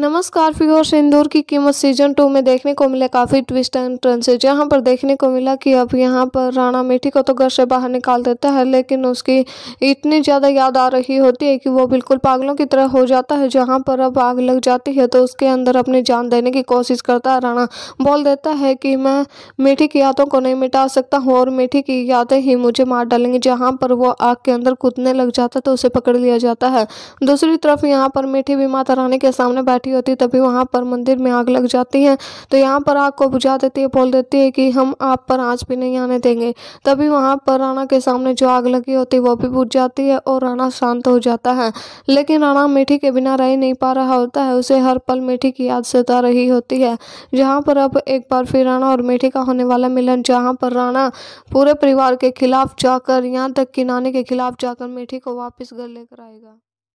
नमस्कार फिगर्स इंदौर की कीमत सीजन टू में देखने को मिले काफ़ी ट्विस्ट एंड टर्न से जहां पर देखने को मिला कि अब यहां पर राणा मेठी को तो घर से बाहर निकाल देता है लेकिन उसकी इतनी ज़्यादा याद आ रही होती है कि वो बिल्कुल पागलों की तरह हो जाता है जहां पर अब आग लग जाती है तो उसके अंदर अपनी जान देने की कोशिश करता है राणा बोल देता है कि मैं मेठी की यादों को नहीं मिटा सकता हूँ और मेठी की यादें ही मुझे मार डालेंगी जहाँ पर वो आग के अंदर कूदने लग जाता तो उसे पकड़ लिया जाता है दूसरी तरफ यहाँ पर मेठी भी माता रानी के सामने बैठी इकट्ठी होती है तभी वहाँ पर मंदिर में आग लग जाती है तो यहाँ पर आग को बुझा देती है बोल देती है कि हम आप पर आँच भी नहीं आने देंगे तभी वहाँ पर राणा के सामने जो आग लगी होती है वो भी बुझ जाती है और राणा शांत हो जाता है लेकिन राणा मीठी के बिना रह नहीं पा रहा होता है उसे हर पल मीठी की याद सता रही होती है जहाँ पर अब एक बार फिर राणा और मीठी का होने वाला मिलन जहाँ पर राणा पूरे परिवार के खिलाफ जाकर यहाँ तक कि नानी के खिलाफ जाकर मीठी को वापस घर लेकर आएगा